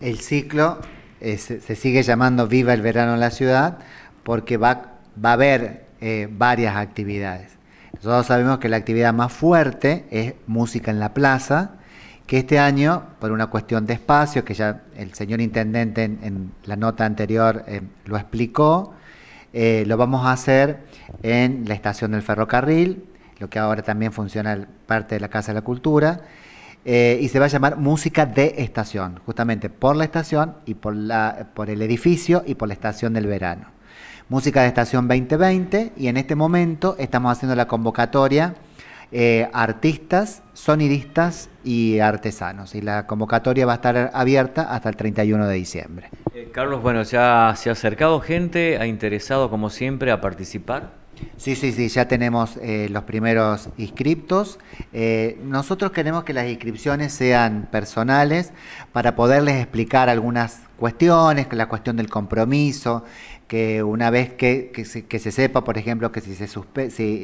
El ciclo eh, se, sigue llamando Viva el Verano en la Ciudad porque va, a haber eh, varias actividades. Nosotros sabemos que la actividad más fuerte es música en la plaza, que este año, por una cuestión de espacio, que ya el señor intendente en, la nota anterior eh, lo explicó, lo vamos a hacer en la estación del ferrocarril, lo que ahora también funciona parte de la Casa de la Cultura, eh, y se va a llamar Música de Estación, justamente por la estación y por, la, por el edificio y por la estación del verano. Música de Estación 2020 y en este momento estamos haciendo la convocatoria eh, artistas, sonidistas y artesanos. Y la convocatoria va a estar abierta hasta el 31 de diciembre. Eh, Carlos, bueno, ya se ha acercado gente, ha interesado como siempre a participar. Sí, sí, sí, ya tenemos eh, los primeros inscriptos. Eh, nosotros queremos que las inscripciones sean personales para poderles explicar algunas cuestiones, la cuestión del compromiso, que una vez que, se, sepa, por ejemplo, que si, se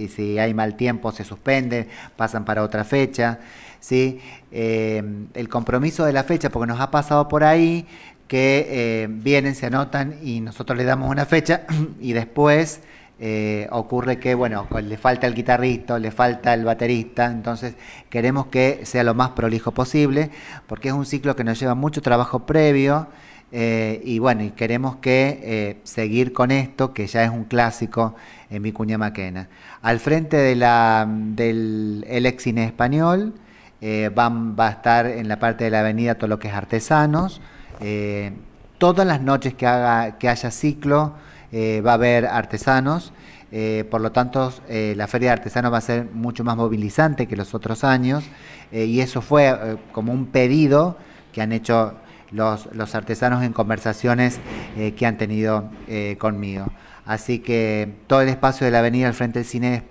si, hay mal tiempo se suspende, pasan para otra fecha. ¿sí? Eh, el compromiso de la fecha, porque nos ha pasado por ahí que vienen, se anotan y nosotros les damos una fecha y después... Eh, ocurre que, bueno, le falta el guitarrista, le falta el baterista, entonces queremos que sea lo más prolijo posible, porque es un ciclo que nos lleva mucho trabajo previo, eh, y bueno, y queremos que eh, seguir con esto, que ya es un clásico en mi cuña Maquena. Al frente del el ex cine español va a estar en la parte de la avenida todo lo que es artesanos. todas las noches que, haga, que haya ciclo, eh, va a haber artesanos, eh, por lo tanto eh, la feria de artesanos va a ser mucho más movilizante que los otros años y eso fue como un pedido que han hecho los, los artesanos en conversaciones que han tenido conmigo. Así que todo el espacio de la avenida al frente del cine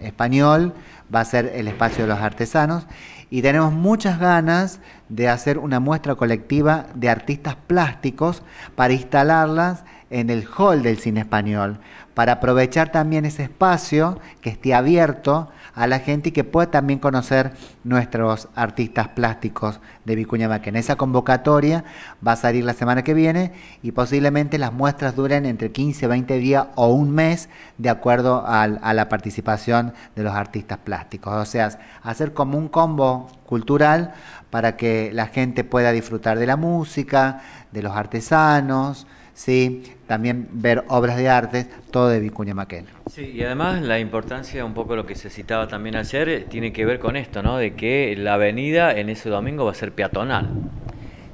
español va a ser el espacio de los artesanos y tenemos muchas ganas de hacer una muestra colectiva de artistas plásticos para instalarlas en el hall del cine español, para aprovechar también ese espacio que esté abierto a la gente y que pueda también conocer nuestros artistas plásticos de Vicuña en Esa convocatoria va a salir la semana que viene y posiblemente las muestras duren entre 15, 20 días o un mes de acuerdo a la participación de los artistas plásticos. O sea, hacer como un combo cultural para que la gente pueda disfrutar de la música, de los artesanos, ¿sí? también ver obras de arte, todo de Vicuña Maquena. Sí, y además la importancia, un poco lo que se citaba también ayer, eh, tiene que ver con esto, ¿no? de que la avenida en ese domingo va a ser peatonal.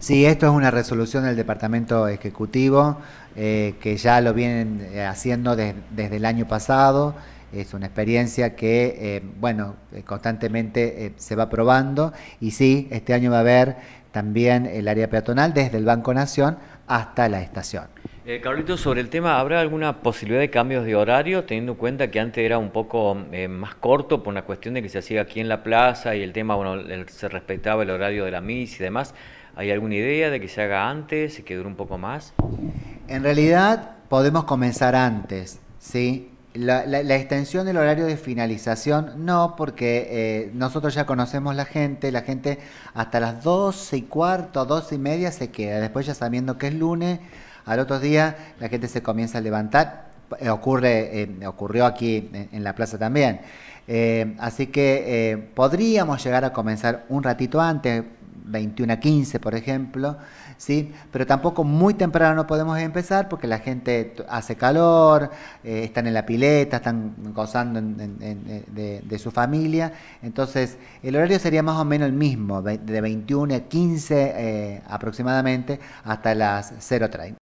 Sí, esto es una resolución del Departamento Ejecutivo eh, que ya lo vienen eh, haciendo desde el año pasado. Es una experiencia que, bueno, constantemente se va probando y sí, este año va a haber también el área peatonal desde el Banco Nación hasta la estación. Eh, Carlito, sobre el tema, ¿habrá alguna posibilidad de cambios de horario, teniendo en cuenta que antes era un poco eh, más corto por una cuestión de que se hacía aquí en la plaza y el tema, bueno, se respetaba el horario de la misa y demás? ¿Hay alguna idea de que se haga antes y que dure un poco más? En realidad podemos comenzar antes, ¿sí? La, extensión del horario de finalización no, porque eh, nosotros ya conocemos la gente, la gente hasta las 12 y cuarto, 12 y media se queda, después ya sabiendo que es lunes, al otro día la gente se comienza a levantar, eh, ocurre, eh, ocurrió aquí en, en, la plaza también. Eh, así que podríamos llegar a comenzar un ratito antes, 21 a 15, por ejemplo, ¿sí? pero tampoco muy temprano no podemos empezar porque la gente hace calor, eh, están en la pileta, están gozando eh, de, su familia, entonces el horario sería más o menos el mismo, de 21 a 15 aproximadamente hasta las 0.30.